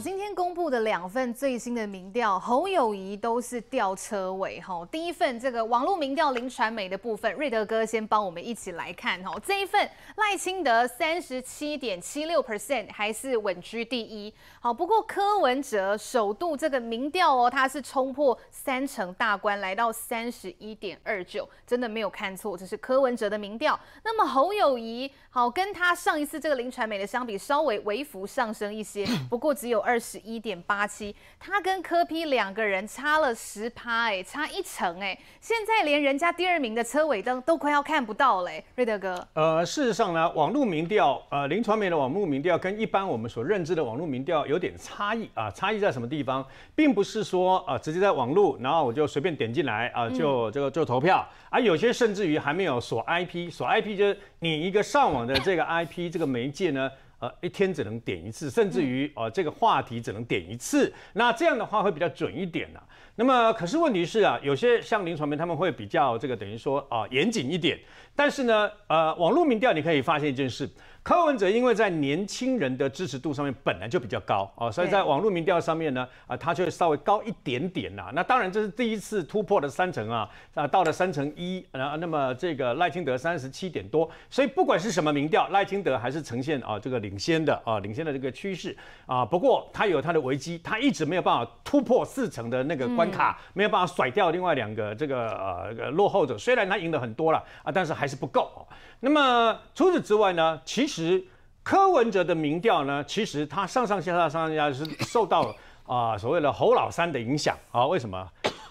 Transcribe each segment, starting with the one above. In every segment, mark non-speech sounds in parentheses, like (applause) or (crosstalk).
今天公布的两份最新的民调，侯友谊都是吊车尾哈。第一份这个网络民调林传美的部分，瑞德哥先帮我们一起来看哈。这一份赖清德三十七点七六 percent 还是稳居第一。好，不过柯文哲首度这个民调哦，他是冲破三成大关，来到三十一点二九，真的没有看错，这是柯文哲的民调。那么侯友谊好，跟他上一次这个林传美的相比，稍微微幅上升一些，不过只有。二十一点八七，他跟柯 P 两个人差了十趴，哎，差一层，哎，现在连人家第二名的车尾灯都快要看不到嘞，瑞德哥。呃，事实上呢，网络民调，呃，林传美的网络民调跟一般我们所认知的网络民调有点差异啊，差异在什么地方，并不是说呃直接在网络，然后我就随便点进来啊就这个就投票，而有些甚至于还没有锁 I P，锁 I P 就是你一个上网的这个 I P 这个媒介呢。呃，一天只能点一次，甚至于呃，这个话题只能点一次。那这样的话会比较准一点呢？那么，可是问题是啊，有些像林传铭他们会比较这个等于说啊严谨一点。但是呢，呃，网络民调你可以发现一件事。柯文哲因为在年轻人的支持度上面本来就比较高啊，所以在网络民调上面呢，啊，他就稍微高一点点呐。那当然这是第一次突破了三成啊，啊，到了三成一，啊，那么这个赖清德三十七点多，所以不管是什么民调，赖清德还是呈现啊这个领先的啊领先的这个趋势啊。不过他有他的危机，他一直没有办法突破四成的那个关卡，没有办法甩掉另外两个这个呃落后者。虽然他赢得很多了啊，但是还是不够啊。那么除此之外呢，其实。其实柯文哲的民调呢，其实他上上下下、上上下是受到啊所谓的侯老三的影响啊。为什么？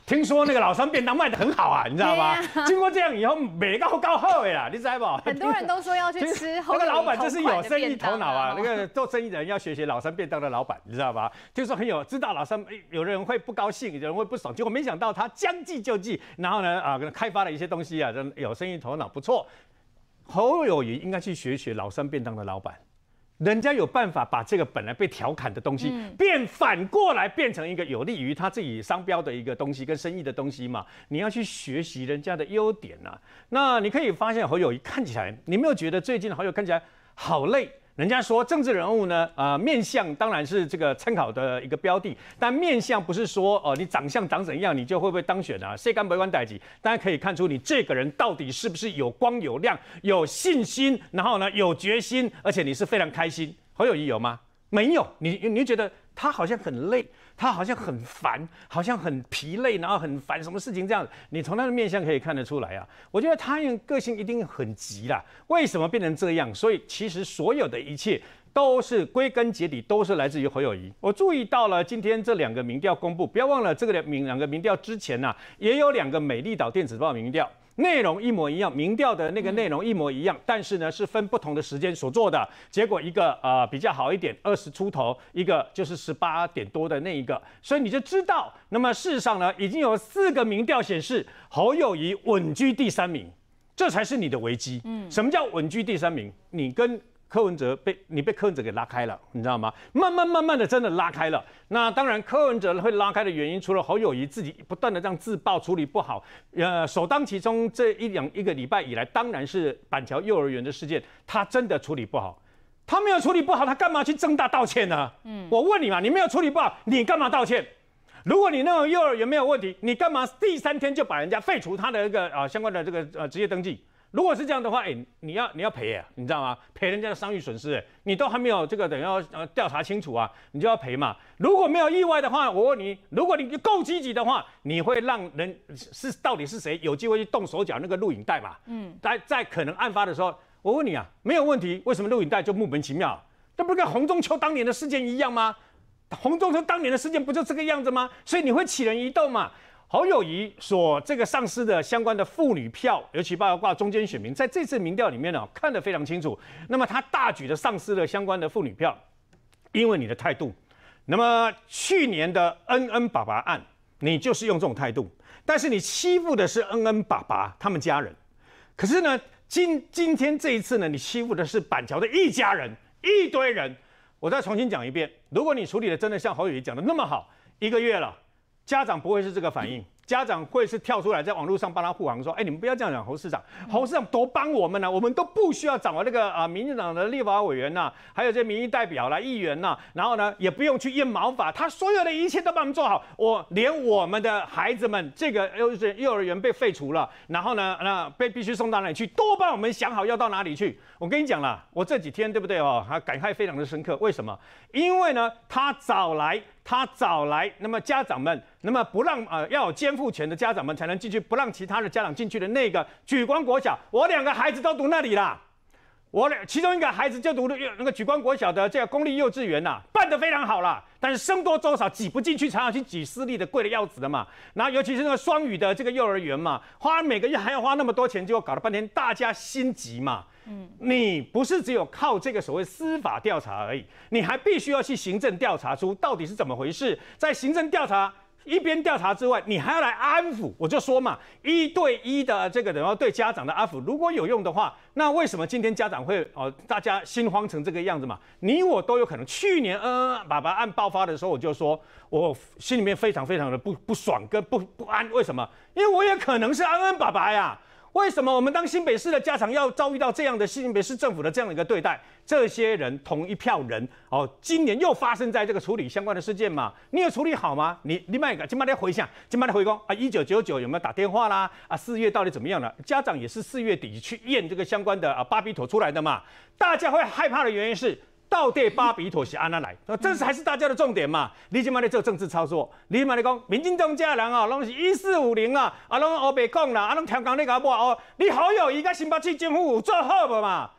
听说那个老三便当卖的很好啊，你知道吗？经过这样以后，每个告高后哎呀，你道不？很多人都说要去 (laughs) 吃。那个老板就是有生意头脑啊！那个做生意的人要学习老三便当的老板，你知道吧？听说很有，知道老三，有的人会不高兴，有人会不爽，结果没想到他将计就计，然后呢啊，开发了一些东西啊，真有生意头脑，不错。侯友谊应该去学学老三便当的老板，人家有办法把这个本来被调侃的东西，变反过来变成一个有利于他自己商标的一个东西跟生意的东西嘛？你要去学习人家的优点呐。那你可以发现侯友谊看起来，你没有觉得最近侯友看起来好累？人家说政治人物呢，呃，面相当然是这个参考的一个标的，但面相不是说，呃，你长相长怎样，你就会不会当选啊？谁敢百万代级，大家可以看出你这个人到底是不是有光有亮、有信心，然后呢，有决心，而且你是非常开心，很有意义有吗？没有，你你觉得他好像很累。他好像很烦，好像很疲累，然后很烦，什么事情这样？你从他的面相可以看得出来啊。我觉得他个性一定很急啦。为什么变成这样？所以其实所有的一切都是归根结底都是来自于侯友谊。我注意到了今天这两个民调公布，不要忘了这个两两个民调之前呢也有两个美丽岛电子报民调。内容一模一样，民调的那个内容一模一样，但是呢是分不同的时间所做的，结果一个啊比较好一点，二十出头，一个就是十八点多的那一个，所以你就知道，那么事实上呢已经有四个民调显示侯友谊稳居第三名，这才是你的危机。嗯，什么叫稳居第三名？你跟。柯文哲被你被柯文哲给拉开了，你知道吗？慢慢慢慢的真的拉开了。那当然，柯文哲会拉开的原因，除了侯友谊自己不断的这样自曝处理不好，呃，首当其冲这一两一个礼拜以来，当然是板桥幼儿园的事件，他真的处理不好。他没有处理不好，他干嘛去正大道歉呢？嗯，我问你嘛，你没有处理不好，你干嘛道歉？如果你那个幼儿园没有问题，你干嘛第三天就把人家废除他的一个啊相关的这个呃职业登记？如果是这样的话，哎，你要你要赔啊，你知道吗？赔人家的商誉损失，哎，你都还没有这个，等要呃调查清楚啊，你就要赔嘛。如果没有意外的话，我问你，如果你够积极的话，你会让人是到底是谁有机会去动手脚那个录影带嘛？嗯，在在可能案发的时候，我问你啊，没有问题，为什么录影带就莫名其妙？那不跟洪仲秋当年的事件一样吗？洪仲秋当年的事件不就这个样子吗？所以你会起人疑窦嘛？侯友谊所这个丧失的相关的妇女票，尤其包括中间选民，在这次民调里面呢，看得非常清楚。那么他大举的丧失了相关的妇女票，因为你的态度。那么去年的恩恩爸爸案，你就是用这种态度，但是你欺负的是恩恩爸爸他们家人。可是呢，今今天这一次呢，你欺负的是板桥的一家人，一堆人。我再重新讲一遍，如果你处理的真的像侯友谊讲的那么好，一个月了。家长不会是这个反应，家长会是跳出来，在网络上帮他护航，说：“哎，你们不要这样讲，侯市长，侯市长多帮我们呢，我们都不需要掌握那个啊，民进党的立法委员呐，还有这些民意代表啦、议员呐，然后呢，也不用去验毛发，他所有的一切都帮我们做好。我连我们的孩子们，这个幼幼儿园被废除了，然后呢，那被必须送到哪里去，都帮我们想好要到哪里去。我跟你讲啦，我这几天对不对哦？他感慨非常的深刻，为什么？因为呢，他找来。他找来那么家长们，那么不让呃要有监护权的家长们才能进去，不让其他的家长进去的那个举光国小，我两个孩子都读那里啦。我其中一个孩子就读了那个举光国小的这个公立幼稚园呐，办的非常好啦，但是生多粥少挤不进去，才要去挤私立的，贵的要死的嘛。然后尤其是那个双语的这个幼儿园嘛，花每个月还要花那么多钱，就搞了半天，大家心急嘛。嗯，你不是只有靠这个所谓司法调查而已，你还必须要去行政调查出到底是怎么回事，在行政调查。一边调查之外，你还要来安抚？我就说嘛，一对一的这个，然后对家长的安抚，如果有用的话，那为什么今天家长会哦，大家心慌成这个样子嘛？你我都有可能，去年嗯嗯爸爸案爆发的时候，我就说，我心里面非常非常的不不爽跟不不安，为什么？因为我也可能是恩恩爸爸呀。为什么我们当新北市的家长要遭遇到这样的新北市政府的这样的一个对待？这些人同一票人哦，今年又发生在这个处理相关的事件嘛？你有处理好吗？你另外一个，起码你回想，起码你回公啊！一九九九有没有打电话啦？啊，四月到底怎么样了？家长也是四月底去验这个相关的啊，巴比妥出来的嘛？大家会害怕的原因是。倒贴巴比妥协安安来，那这是还是大家的重点嘛？你只嘛在做政治操作，你只嘛在讲民进党家人啊，拢是一四五零啊，啊拢欧北共啦，啊拢调讲那个不哦，你好友一个新八七军户做 hub 嘛？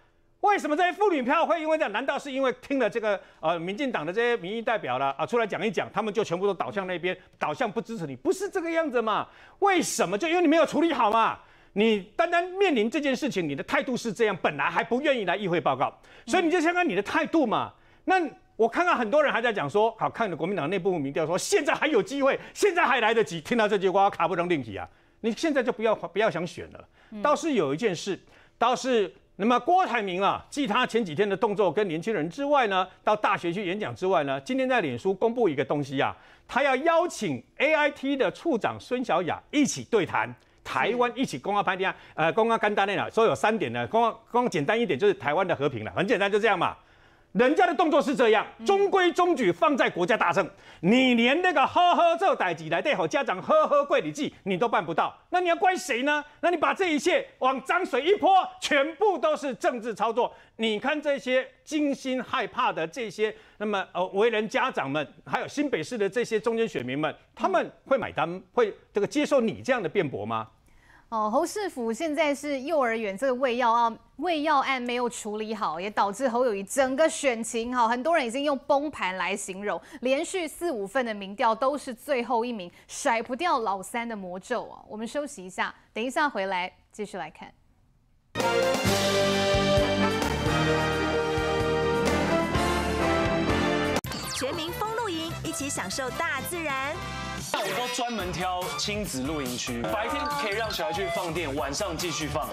为什么这些妇女票会因为这？难道是因为听了这个呃民进党的这些民意代表了啊出来讲一讲，他们就全部都倒向那边，倒向不支持你？不是这个样子嘛？为什么？就因为你没有处理好嘛？你单单面临这件事情，你的态度是这样，本来还不愿意来议会报告，所以你就看看你的态度嘛。那我看到很多人还在讲说，好看了国民党内部民调说现在还有机会，现在还来得及。听到这句话，我卡不能定局啊！你现在就不要不要想选了。倒是有一件事，倒是那么郭台铭啊，继他前几天的动作跟年轻人之外呢，到大学去演讲之外呢，今天在脸书公布一个东西啊，他要邀请 AIT 的处长孙小雅一起对谈。台湾一起公安拍地啊，呃，公安干大内了，所以有三点呢。公安公安简单一点就是台湾的和平了，很简单就这样嘛。人家的动作是这样，中规中矩，放在国家大政。你连那个呵呵这代志来对好，家长呵呵跪礼记，你都办不到，那你要怪谁呢？那你把这一切往脏水一泼，全部都是政治操作。你看这些惊心害怕的这些，那么呃，为人家长们，还有新北市的这些中间选民们，他们会买单，会这个接受你这样的辩驳吗？哦，侯世福现在是幼儿园这个胃药啊，胃药案没有处理好，也导致侯友谊整个选情哈，很多人已经用崩盘来形容，连续四五份的民调都是最后一名，甩不掉老三的魔咒啊。我们休息一下，等一下回来继续来看。全民封路营，一起享受大自然。都专门挑亲子露营区，白天可以让小孩去放电，晚上继续放。